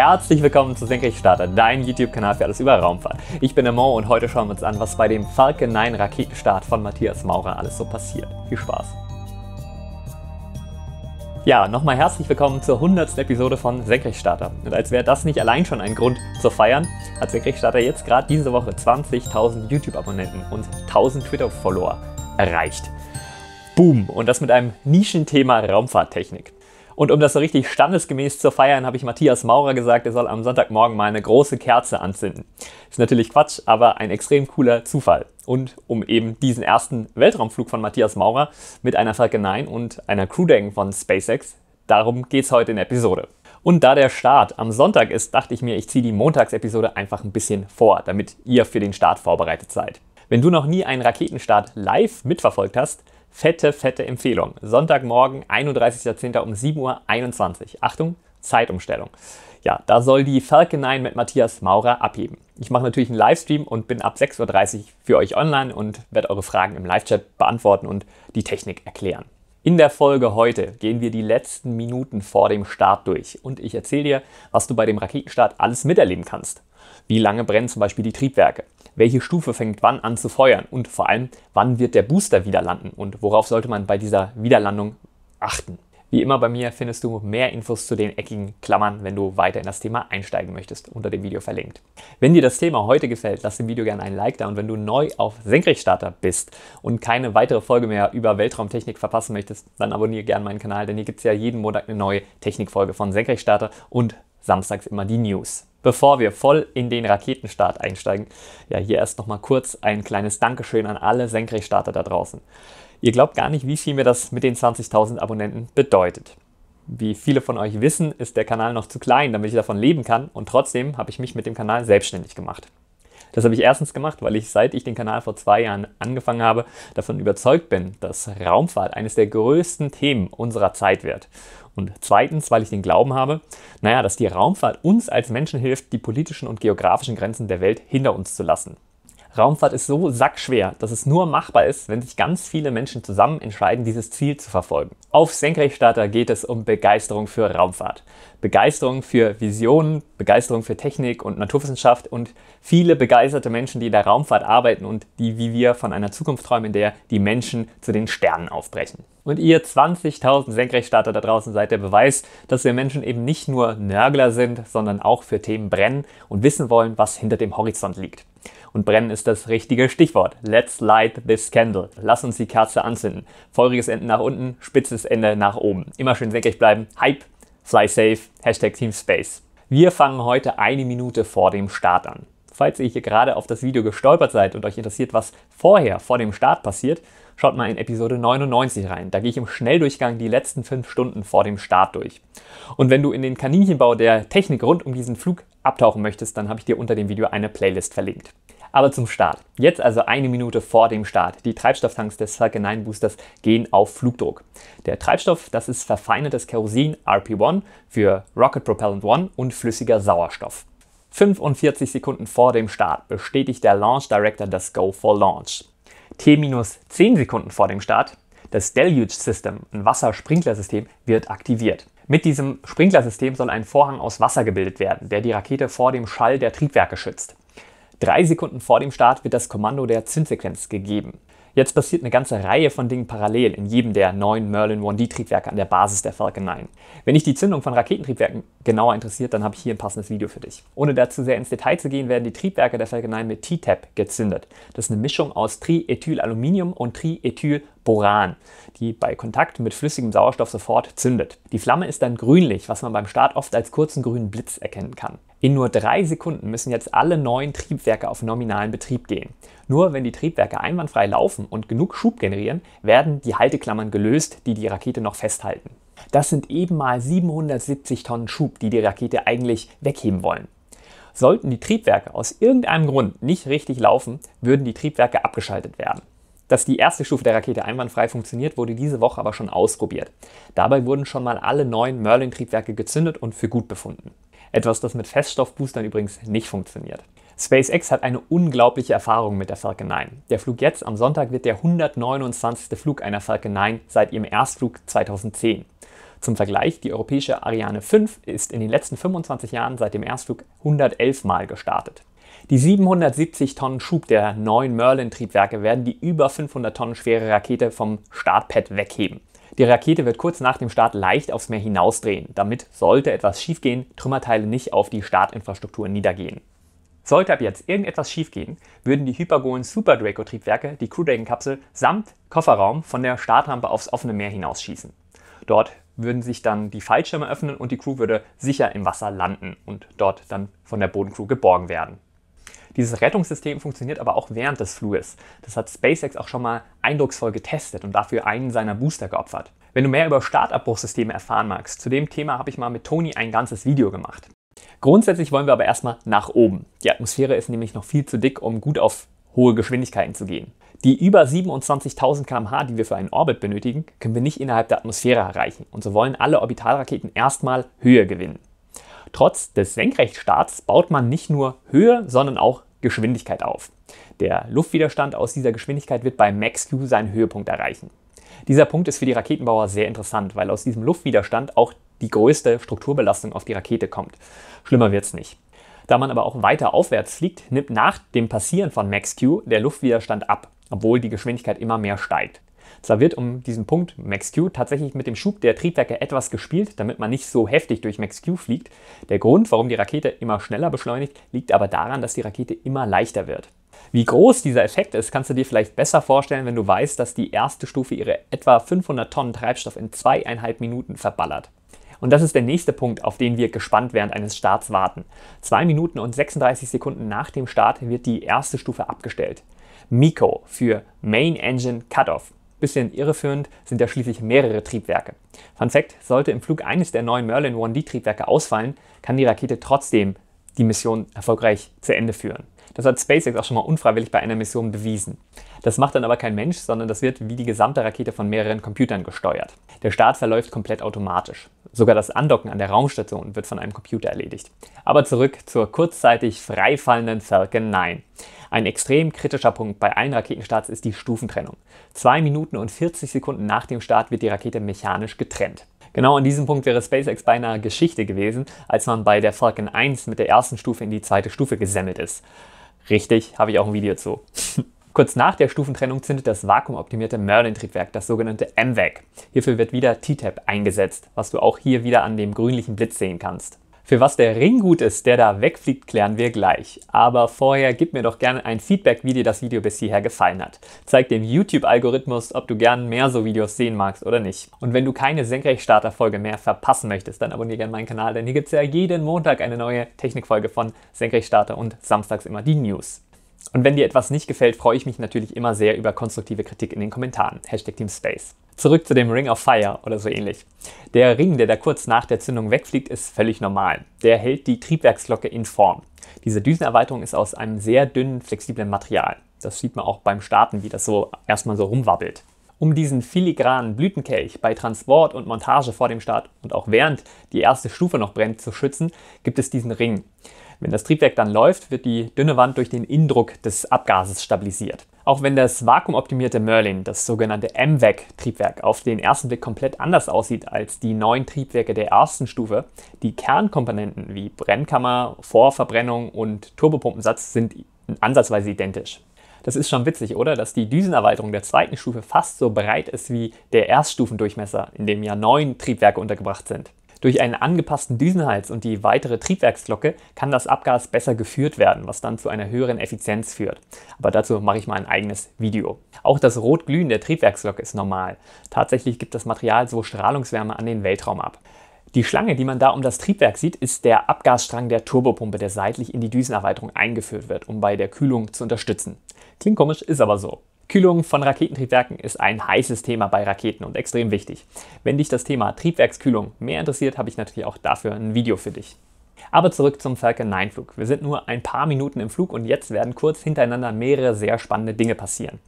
Herzlich willkommen zu Senkrechtstarter, dein YouTube-Kanal für alles über Raumfahrt. Ich bin der Mo und heute schauen wir uns an, was bei dem Falcon 9 Raketenstart von Matthias Maurer alles so passiert. Viel Spaß! Ja, nochmal herzlich willkommen zur 100. Episode von Senkrechtstarter. Und als wäre das nicht allein schon ein Grund zu feiern, hat Senkrechtstarter jetzt gerade diese Woche 20.000 YouTube-Abonnenten und 1.000 Twitter-Follower erreicht. Boom! Und das mit einem Nischenthema Raumfahrttechnik. Und um das so richtig standesgemäß zu feiern, habe ich Matthias Maurer gesagt, er soll am Sonntagmorgen mal eine große Kerze anzünden. Ist natürlich Quatsch, aber ein extrem cooler Zufall. Und um eben diesen ersten Weltraumflug von Matthias Maurer mit einer Falcon 9 und einer crew von SpaceX, darum geht es heute in der Episode. Und da der Start am Sonntag ist, dachte ich mir, ich ziehe die Montagsepisode einfach ein bisschen vor, damit ihr für den Start vorbereitet seid. Wenn du noch nie einen Raketenstart live mitverfolgt hast, Fette, fette Empfehlung. Sonntagmorgen, 31.10. um 7.21 Uhr. Achtung, Zeitumstellung. Ja, da soll die Falcon 9 mit Matthias Maurer abheben. Ich mache natürlich einen Livestream und bin ab 6.30 Uhr für euch online und werde eure Fragen im Live-Chat beantworten und die Technik erklären. In der Folge heute gehen wir die letzten Minuten vor dem Start durch und ich erzähle dir, was du bei dem Raketenstart alles miterleben kannst. Wie lange brennen zum Beispiel die Triebwerke? Welche Stufe fängt wann an zu feuern? Und vor allem, wann wird der Booster wieder landen? Und worauf sollte man bei dieser Wiederlandung achten? Wie immer bei mir findest du mehr Infos zu den eckigen Klammern, wenn du weiter in das Thema einsteigen möchtest, unter dem Video verlinkt. Wenn dir das Thema heute gefällt, lass dem Video gerne einen Like da und wenn du neu auf Senkrechtstarter bist und keine weitere Folge mehr über Weltraumtechnik verpassen möchtest, dann abonniere gerne meinen Kanal, denn hier gibt es ja jeden Monat eine neue Technikfolge von Senkrechtstarter und samstags immer die News. Bevor wir voll in den Raketenstart einsteigen, ja, hier erst nochmal kurz ein kleines Dankeschön an alle Senkrechtstarter da draußen. Ihr glaubt gar nicht, wie viel mir das mit den 20.000 Abonnenten bedeutet. Wie viele von euch wissen, ist der Kanal noch zu klein, damit ich davon leben kann und trotzdem habe ich mich mit dem Kanal selbstständig gemacht. Das habe ich erstens gemacht, weil ich seit ich den Kanal vor zwei Jahren angefangen habe, davon überzeugt bin, dass Raumfahrt eines der größten Themen unserer Zeit wird und zweitens, weil ich den Glauben habe, naja, dass die Raumfahrt uns als Menschen hilft, die politischen und geografischen Grenzen der Welt hinter uns zu lassen. Raumfahrt ist so sackschwer, dass es nur machbar ist, wenn sich ganz viele Menschen zusammen entscheiden, dieses Ziel zu verfolgen. Auf Senkrechtstarter geht es um Begeisterung für Raumfahrt. Begeisterung für Visionen, Begeisterung für Technik und Naturwissenschaft und viele begeisterte Menschen, die in der Raumfahrt arbeiten und die wie wir von einer Zukunft träumen, in der die Menschen zu den Sternen aufbrechen. Und ihr 20.000 Senkrechtstarter da draußen seid der Beweis, dass wir Menschen eben nicht nur Nörgler sind, sondern auch für Themen brennen und wissen wollen, was hinter dem Horizont liegt. Und brennen ist das richtige Stichwort. Let's light this candle. Lass uns die Kerze anzünden. Feuriges Ende nach unten, spitzes Ende nach oben. Immer schön senkrecht bleiben. Hype! Sei safe, Hashtag Teamspace. Wir fangen heute eine Minute vor dem Start an. Falls ihr hier gerade auf das Video gestolpert seid und euch interessiert, was vorher, vor dem Start passiert, schaut mal in Episode 99 rein. Da gehe ich im Schnelldurchgang die letzten fünf Stunden vor dem Start durch. Und wenn du in den Kaninchenbau der Technik rund um diesen Flug abtauchen möchtest, dann habe ich dir unter dem Video eine Playlist verlinkt. Aber zum Start. Jetzt also eine Minute vor dem Start. Die Treibstofftanks des Falcon 9 Boosters gehen auf Flugdruck. Der Treibstoff, das ist verfeinertes Kerosin RP1 für Rocket Propellant 1 und flüssiger Sauerstoff. 45 Sekunden vor dem Start bestätigt der Launch Director das Go for Launch. T-10 Sekunden vor dem Start, das Deluge System, ein Wassersprinklersystem, wird aktiviert. Mit diesem Sprinklersystem soll ein Vorhang aus Wasser gebildet werden, der die Rakete vor dem Schall der Triebwerke schützt. Drei Sekunden vor dem Start wird das Kommando der Zinssequenz gegeben. Jetzt passiert eine ganze Reihe von Dingen parallel in jedem der neuen Merlin 1D-Triebwerke an der Basis der Falcon 9. Wenn dich die Zündung von Raketentriebwerken genauer interessiert, dann habe ich hier ein passendes Video für dich. Ohne dazu sehr ins Detail zu gehen, werden die Triebwerke der Falcon 9 mit T-Tap gezündet. Das ist eine Mischung aus Triethylaluminium und Triethylboran, die bei Kontakt mit flüssigem Sauerstoff sofort zündet. Die Flamme ist dann grünlich, was man beim Start oft als kurzen grünen Blitz erkennen kann. In nur drei Sekunden müssen jetzt alle neuen Triebwerke auf nominalen Betrieb gehen. Nur wenn die Triebwerke einwandfrei laufen und genug Schub generieren, werden die Halteklammern gelöst, die die Rakete noch festhalten. Das sind eben mal 770 Tonnen Schub, die die Rakete eigentlich wegheben wollen. Sollten die Triebwerke aus irgendeinem Grund nicht richtig laufen, würden die Triebwerke abgeschaltet werden. Dass die erste Stufe der Rakete einwandfrei funktioniert, wurde diese Woche aber schon ausprobiert. Dabei wurden schon mal alle neuen Merlin-Triebwerke gezündet und für gut befunden. Etwas, das mit Feststoffboostern übrigens nicht funktioniert. SpaceX hat eine unglaubliche Erfahrung mit der Falcon 9. Der Flug jetzt am Sonntag wird der 129. Flug einer Falcon 9 seit ihrem Erstflug 2010. Zum Vergleich, die europäische Ariane 5 ist in den letzten 25 Jahren seit dem Erstflug 111 Mal gestartet. Die 770 Tonnen Schub der neuen Merlin-Triebwerke werden die über 500 Tonnen schwere Rakete vom Startpad wegheben. Die Rakete wird kurz nach dem Start leicht aufs Meer hinausdrehen, damit, sollte etwas schiefgehen, Trümmerteile nicht auf die Startinfrastruktur niedergehen. Sollte ab jetzt irgendetwas schiefgehen, würden die hypergolen Super Draco Triebwerke die Crew Dragon Kapsel samt Kofferraum von der Startrampe aufs offene Meer hinausschießen. Dort würden sich dann die Fallschirme öffnen und die Crew würde sicher im Wasser landen und dort dann von der Bodencrew geborgen werden. Dieses Rettungssystem funktioniert aber auch während des Fluges. Das hat SpaceX auch schon mal eindrucksvoll getestet und dafür einen seiner Booster geopfert. Wenn du mehr über Startabbruchsysteme erfahren magst, zu dem Thema habe ich mal mit Toni ein ganzes Video gemacht. Grundsätzlich wollen wir aber erstmal nach oben. Die Atmosphäre ist nämlich noch viel zu dick, um gut auf hohe Geschwindigkeiten zu gehen. Die über 27.000 km/h, die wir für einen Orbit benötigen, können wir nicht innerhalb der Atmosphäre erreichen. Und so wollen alle Orbitalraketen erstmal Höhe gewinnen. Trotz des Senkrechtstarts baut man nicht nur Höhe, sondern auch Geschwindigkeit auf. Der Luftwiderstand aus dieser Geschwindigkeit wird bei Max-Q seinen Höhepunkt erreichen. Dieser Punkt ist für die Raketenbauer sehr interessant, weil aus diesem Luftwiderstand auch die größte Strukturbelastung auf die Rakete kommt. Schlimmer wird's nicht. Da man aber auch weiter aufwärts fliegt, nimmt nach dem Passieren von Max-Q der Luftwiderstand ab, obwohl die Geschwindigkeit immer mehr steigt. Zwar wird um diesen Punkt MaxQ tatsächlich mit dem Schub der Triebwerke etwas gespielt, damit man nicht so heftig durch MaxQ fliegt. Der Grund, warum die Rakete immer schneller beschleunigt, liegt aber daran, dass die Rakete immer leichter wird. Wie groß dieser Effekt ist, kannst du dir vielleicht besser vorstellen, wenn du weißt, dass die erste Stufe ihre etwa 500 Tonnen Treibstoff in zweieinhalb Minuten verballert. Und das ist der nächste Punkt, auf den wir gespannt während eines Starts warten. Zwei Minuten und 36 Sekunden nach dem Start wird die erste Stufe abgestellt. MICO für Main Engine Cutoff. Bisschen irreführend sind ja schließlich mehrere Triebwerke. Fun Fact: Sollte im Flug eines der neuen Merlin 1D-Triebwerke ausfallen, kann die Rakete trotzdem die Mission erfolgreich zu Ende führen. Das hat SpaceX auch schon mal unfreiwillig bei einer Mission bewiesen. Das macht dann aber kein Mensch, sondern das wird wie die gesamte Rakete von mehreren Computern gesteuert. Der Start verläuft komplett automatisch. Sogar das Andocken an der Raumstation wird von einem Computer erledigt. Aber zurück zur kurzzeitig freifallenden Falcon 9. Ein extrem kritischer Punkt bei allen Raketenstarts ist die Stufentrennung. Zwei Minuten und 40 Sekunden nach dem Start wird die Rakete mechanisch getrennt. Genau an diesem Punkt wäre SpaceX beinahe Geschichte gewesen, als man bei der Falcon 1 mit der ersten Stufe in die zweite Stufe gesemmelt ist. Richtig, habe ich auch ein Video zu. Kurz nach der Stufentrennung zündet das vakuumoptimierte Merlin-Triebwerk, das sogenannte MVAC. Hierfür wird wieder T-Tap eingesetzt, was du auch hier wieder an dem grünlichen Blitz sehen kannst. Für was der Ring gut ist, der da wegfliegt, klären wir gleich. Aber vorher gib mir doch gerne ein Feedback, wie dir das Video bis hierher gefallen hat. Zeig dem YouTube-Algorithmus, ob du gerne mehr so Videos sehen magst oder nicht. Und wenn du keine Senkrechtstarter-Folge mehr verpassen möchtest, dann abonniere gerne meinen Kanal, denn hier gibt es ja jeden Montag eine neue Technikfolge von Senkrechtstarter und samstags immer die News. Und wenn dir etwas nicht gefällt, freue ich mich natürlich immer sehr über konstruktive Kritik in den Kommentaren. Hashtag Team Space. Zurück zu dem Ring of Fire oder so ähnlich. Der Ring, der da kurz nach der Zündung wegfliegt, ist völlig normal. Der hält die Triebwerksglocke in Form. Diese Düsenerweiterung ist aus einem sehr dünnen, flexiblen Material. Das sieht man auch beim Starten, wie das so erstmal so rumwabbelt. Um diesen filigranen Blütenkelch bei Transport und Montage vor dem Start und auch während die erste Stufe noch brennt zu schützen, gibt es diesen Ring. Wenn das Triebwerk dann läuft, wird die dünne Wand durch den Indruck des Abgases stabilisiert. Auch wenn das vakuumoptimierte Merlin, das sogenannte MVAC-Triebwerk, auf den ersten Blick komplett anders aussieht als die neuen Triebwerke der ersten Stufe, die Kernkomponenten wie Brennkammer, Vorverbrennung und Turbopumpensatz sind ansatzweise identisch. Das ist schon witzig, oder? Dass die Düsenerweiterung der zweiten Stufe fast so breit ist wie der Erststufendurchmesser, in dem ja neun Triebwerke untergebracht sind. Durch einen angepassten Düsenhals und die weitere Triebwerksglocke kann das Abgas besser geführt werden, was dann zu einer höheren Effizienz führt. Aber dazu mache ich mal ein eigenes Video. Auch das Rotglühen der Triebwerksglocke ist normal. Tatsächlich gibt das Material so Strahlungswärme an den Weltraum ab. Die Schlange, die man da um das Triebwerk sieht, ist der Abgasstrang der Turbopumpe, der seitlich in die Düsenerweiterung eingeführt wird, um bei der Kühlung zu unterstützen. Klingt komisch, ist aber so. Kühlung von Raketentriebwerken ist ein heißes Thema bei Raketen und extrem wichtig. Wenn dich das Thema Triebwerkskühlung mehr interessiert, habe ich natürlich auch dafür ein Video für dich. Aber zurück zum Falcon 9 Flug. Wir sind nur ein paar Minuten im Flug und jetzt werden kurz hintereinander mehrere sehr spannende Dinge passieren.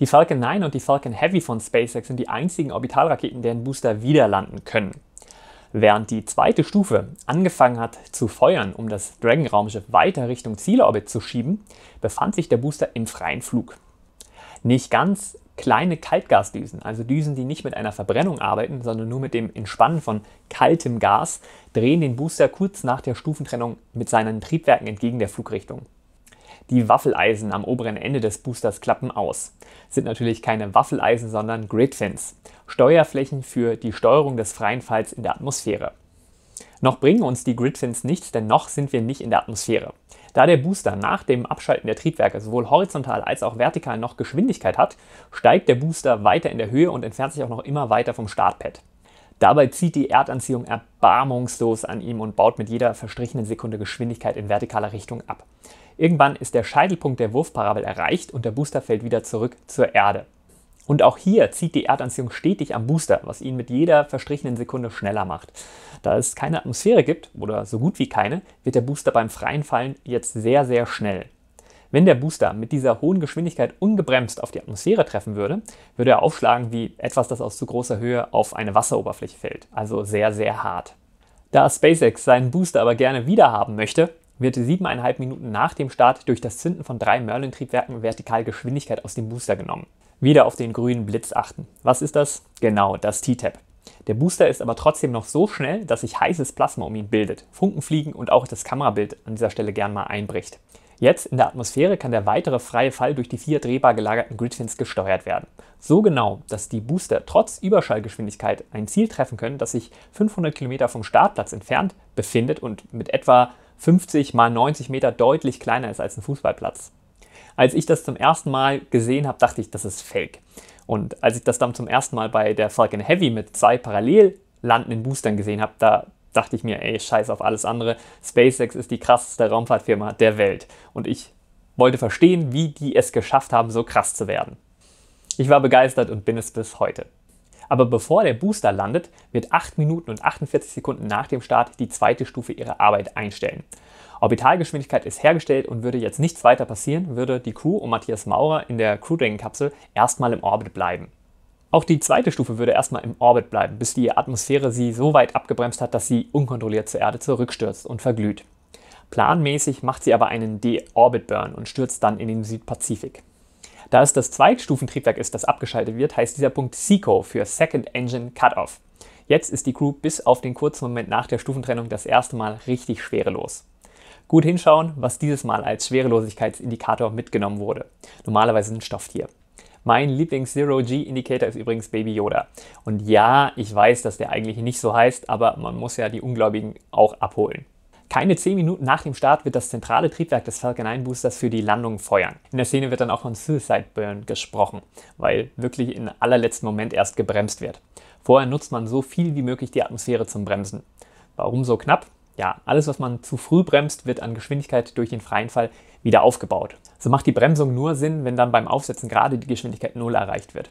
Die Falcon 9 und die Falcon Heavy von SpaceX sind die einzigen Orbitalraketen, deren Booster wieder landen können. Während die zweite Stufe angefangen hat zu feuern, um das Dragon-Raumschiff weiter Richtung Zielorbit zu schieben, befand sich der Booster im freien Flug nicht ganz kleine Kaltgasdüsen, also Düsen, die nicht mit einer Verbrennung arbeiten, sondern nur mit dem Entspannen von kaltem Gas, drehen den Booster kurz nach der Stufentrennung mit seinen Triebwerken entgegen der Flugrichtung. Die Waffeleisen am oberen Ende des Boosters klappen aus. Sind natürlich keine Waffeleisen, sondern Gridfins, Steuerflächen für die Steuerung des freien Falls in der Atmosphäre. Noch bringen uns die Gridfins nichts, denn noch sind wir nicht in der Atmosphäre. Da der Booster nach dem Abschalten der Triebwerke sowohl horizontal als auch vertikal noch Geschwindigkeit hat, steigt der Booster weiter in der Höhe und entfernt sich auch noch immer weiter vom Startpad. Dabei zieht die Erdanziehung erbarmungslos an ihm und baut mit jeder verstrichenen Sekunde Geschwindigkeit in vertikaler Richtung ab. Irgendwann ist der Scheitelpunkt der Wurfparabel erreicht und der Booster fällt wieder zurück zur Erde. Und auch hier zieht die Erdanziehung stetig am Booster, was ihn mit jeder verstrichenen Sekunde schneller macht. Da es keine Atmosphäre gibt, oder so gut wie keine, wird der Booster beim freien Fallen jetzt sehr, sehr schnell. Wenn der Booster mit dieser hohen Geschwindigkeit ungebremst auf die Atmosphäre treffen würde, würde er aufschlagen wie etwas, das aus zu großer Höhe auf eine Wasseroberfläche fällt, also sehr, sehr hart. Da SpaceX seinen Booster aber gerne wiederhaben möchte, wird siebeneinhalb Minuten nach dem Start durch das Zünden von drei Merlin-Triebwerken vertikal Geschwindigkeit aus dem Booster genommen wieder auf den grünen Blitz achten. Was ist das? Genau, das T-Tap. Der Booster ist aber trotzdem noch so schnell, dass sich heißes Plasma um ihn bildet, Funken fliegen und auch das Kamerabild an dieser Stelle gern mal einbricht. Jetzt in der Atmosphäre kann der weitere freie Fall durch die vier drehbar gelagerten Gridfins gesteuert werden. So genau, dass die Booster trotz Überschallgeschwindigkeit ein Ziel treffen können, das sich 500 Kilometer vom Startplatz entfernt befindet und mit etwa 50 mal 90 Meter deutlich kleiner ist als ein Fußballplatz. Als ich das zum ersten Mal gesehen habe, dachte ich, das ist Fake. Und als ich das dann zum ersten Mal bei der Falcon Heavy mit zwei parallel landenden Boostern gesehen habe, da dachte ich mir, ey, scheiß auf alles andere. SpaceX ist die krasseste Raumfahrtfirma der Welt. Und ich wollte verstehen, wie die es geschafft haben, so krass zu werden. Ich war begeistert und bin es bis heute. Aber bevor der Booster landet, wird 8 Minuten und 48 Sekunden nach dem Start die zweite Stufe ihrer Arbeit einstellen. Orbitalgeschwindigkeit ist hergestellt und würde jetzt nichts weiter passieren, würde die Crew und Matthias Maurer in der Crew Dragon Kapsel erstmal im Orbit bleiben. Auch die zweite Stufe würde erstmal im Orbit bleiben, bis die Atmosphäre sie so weit abgebremst hat, dass sie unkontrolliert zur Erde zurückstürzt und verglüht. Planmäßig macht sie aber einen De-Orbit-Burn und stürzt dann in den Südpazifik. Da es das Zweitstufentriebwerk ist, das abgeschaltet wird, heißt dieser Punkt SECO für Second Engine Cutoff. Jetzt ist die Crew bis auf den kurzen Moment nach der Stufentrennung das erste Mal richtig schwerelos. Gut hinschauen, was dieses Mal als Schwerelosigkeitsindikator mitgenommen wurde. Normalerweise ein Stofftier. Mein Lieblings-Zero-G-Indikator ist übrigens Baby Yoda. Und ja, ich weiß, dass der eigentlich nicht so heißt, aber man muss ja die Ungläubigen auch abholen. Keine 10 Minuten nach dem Start wird das zentrale Triebwerk des Falcon 9 Boosters für die Landung feuern. In der Szene wird dann auch von Suicide Burn gesprochen, weil wirklich im allerletzten Moment erst gebremst wird. Vorher nutzt man so viel wie möglich die Atmosphäre zum Bremsen. Warum so knapp? Ja, alles, was man zu früh bremst, wird an Geschwindigkeit durch den freien Fall wieder aufgebaut. So macht die Bremsung nur Sinn, wenn dann beim Aufsetzen gerade die Geschwindigkeit 0 erreicht wird.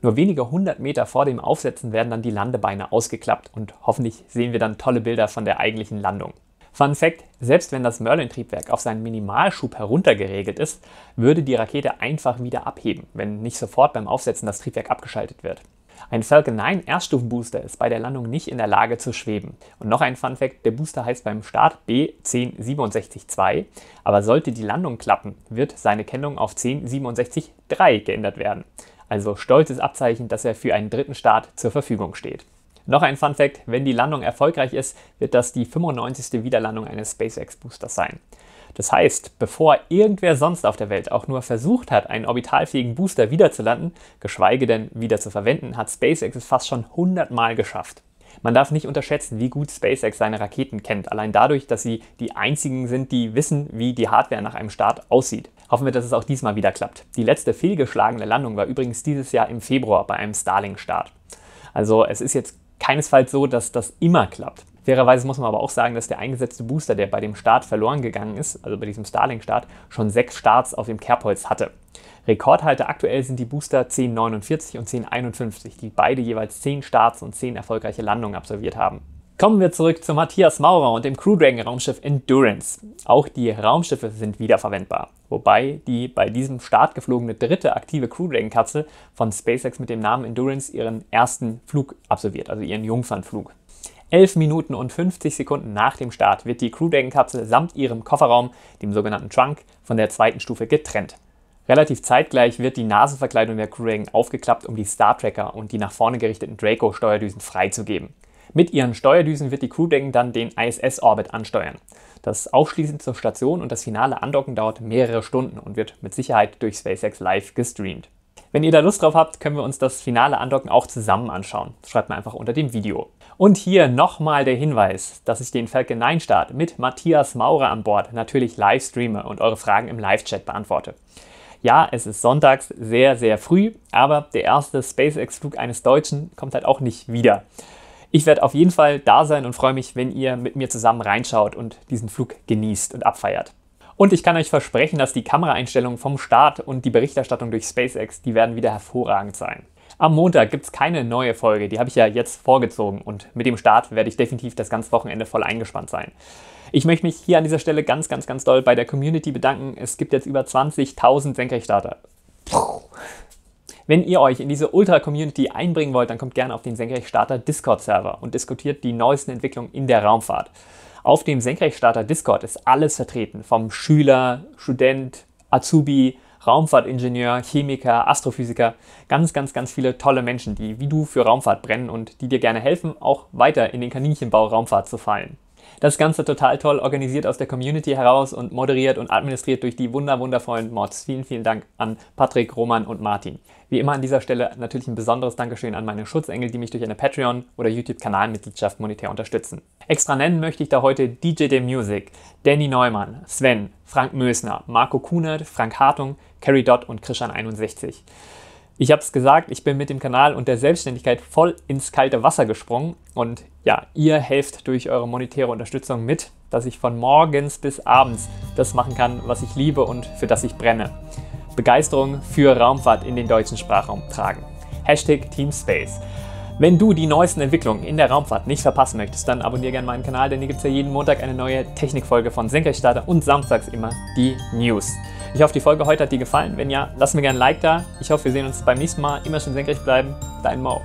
Nur wenige hundert Meter vor dem Aufsetzen werden dann die Landebeine ausgeklappt und hoffentlich sehen wir dann tolle Bilder von der eigentlichen Landung. Fun Fact: Selbst wenn das Merlin-Triebwerk auf seinen Minimalschub heruntergeregelt ist, würde die Rakete einfach wieder abheben, wenn nicht sofort beim Aufsetzen das Triebwerk abgeschaltet wird. Ein Falcon 9 Erststufenbooster ist bei der Landung nicht in der Lage zu schweben. Und noch ein Fun Fact: Der Booster heißt beim Start b 1067 2 aber sollte die Landung klappen, wird seine Kennung auf 1067-3 geändert werden. Also stolzes Abzeichen, dass er für einen dritten Start zur Verfügung steht. Noch ein Fun Fact, wenn die Landung erfolgreich ist, wird das die 95. Wiederlandung eines SpaceX-Boosters sein. Das heißt, bevor irgendwer sonst auf der Welt auch nur versucht hat, einen orbitalfähigen Booster wiederzulanden, geschweige denn wieder zu verwenden, hat SpaceX es fast schon 100 Mal geschafft. Man darf nicht unterschätzen, wie gut SpaceX seine Raketen kennt, allein dadurch, dass sie die einzigen sind, die wissen, wie die Hardware nach einem Start aussieht. Hoffen wir, dass es auch diesmal wieder klappt. Die letzte fehlgeschlagene Landung war übrigens dieses Jahr im Februar bei einem Starlink-Start. Also es ist jetzt keinesfalls so, dass das immer klappt. Fairerweise muss man aber auch sagen, dass der eingesetzte Booster, der bei dem Start verloren gegangen ist, also bei diesem Starlink-Start, schon sechs Starts auf dem Kerbholz hatte. Rekordhalter aktuell sind die Booster 1049 und 1051, die beide jeweils zehn Starts und zehn erfolgreiche Landungen absolviert haben. Kommen wir zurück zu Matthias Maurer und dem Crew Dragon Raumschiff Endurance. Auch die Raumschiffe sind wiederverwendbar, wobei die bei diesem Start geflogene dritte aktive Crew Dragon Kapsel von SpaceX mit dem Namen Endurance ihren ersten Flug absolviert, also ihren Jungfernflug. 11 Minuten und 50 Sekunden nach dem Start wird die Crew Dragon Kapsel samt ihrem Kofferraum, dem sogenannten Trunk, von der zweiten Stufe getrennt. Relativ zeitgleich wird die Nasenverkleidung der Crew Dragon aufgeklappt, um die Star Tracker und die nach vorne gerichteten Draco Steuerdüsen freizugeben. Mit ihren Steuerdüsen wird die Crew-Decken dann den ISS-Orbit ansteuern. Das Aufschließen zur Station und das finale Andocken dauert mehrere Stunden und wird mit Sicherheit durch SpaceX live gestreamt. Wenn ihr da Lust drauf habt, können wir uns das finale Andocken auch zusammen anschauen. schreibt mir einfach unter dem Video. Und hier nochmal der Hinweis, dass ich den Falcon 9 Start mit Matthias Maurer an Bord natürlich live streame und eure Fragen im Live-Chat beantworte. Ja, es ist sonntags sehr, sehr früh, aber der erste SpaceX-Flug eines Deutschen kommt halt auch nicht wieder. Ich werde auf jeden Fall da sein und freue mich, wenn ihr mit mir zusammen reinschaut und diesen Flug genießt und abfeiert. Und ich kann euch versprechen, dass die Kameraeinstellungen vom Start und die Berichterstattung durch SpaceX, die werden wieder hervorragend sein. Am Montag gibt es keine neue Folge, die habe ich ja jetzt vorgezogen und mit dem Start werde ich definitiv das ganze Wochenende voll eingespannt sein. Ich möchte mich hier an dieser Stelle ganz, ganz, ganz doll bei der Community bedanken. Es gibt jetzt über 20.000 Senkrechtstarter. Puh. Wenn ihr euch in diese Ultra-Community einbringen wollt, dann kommt gerne auf den Senkrechtstarter Discord-Server und diskutiert die neuesten Entwicklungen in der Raumfahrt. Auf dem Senkrechtstarter Discord ist alles vertreten, vom Schüler, Student, Azubi, Raumfahrtingenieur, Chemiker, Astrophysiker, ganz, ganz, ganz viele tolle Menschen, die wie du für Raumfahrt brennen und die dir gerne helfen, auch weiter in den Kaninchenbau Raumfahrt zu fallen. Das Ganze total toll organisiert aus der Community heraus und moderiert und administriert durch die wunderwundervollen Mods. Vielen, vielen Dank an Patrick, Roman und Martin. Wie immer an dieser Stelle natürlich ein besonderes Dankeschön an meine Schutzengel, die mich durch eine Patreon- oder YouTube-Kanalmitgliedschaft monetär unterstützen. Extra nennen möchte ich da heute DJ The Music, Danny Neumann, Sven, Frank Mösner, Marco Kunert, Frank Hartung, Carrie Dott und Christian61. Ich habe es gesagt, ich bin mit dem Kanal und der Selbstständigkeit voll ins kalte Wasser gesprungen und ja, ihr helft durch eure monetäre Unterstützung mit, dass ich von morgens bis abends das machen kann, was ich liebe und für das ich brenne. Begeisterung für Raumfahrt in den deutschen Sprachraum tragen. Hashtag Teamspace. Wenn du die neuesten Entwicklungen in der Raumfahrt nicht verpassen möchtest, dann abonniere gerne meinen Kanal, denn hier gibt es ja jeden Montag eine neue Technikfolge von Senkrechtstarter und samstags immer die News. Ich hoffe, die Folge heute hat dir gefallen. Wenn ja, lass mir gerne ein Like da. Ich hoffe, wir sehen uns beim nächsten Mal. Immer schön senkrecht bleiben. Dein Mau.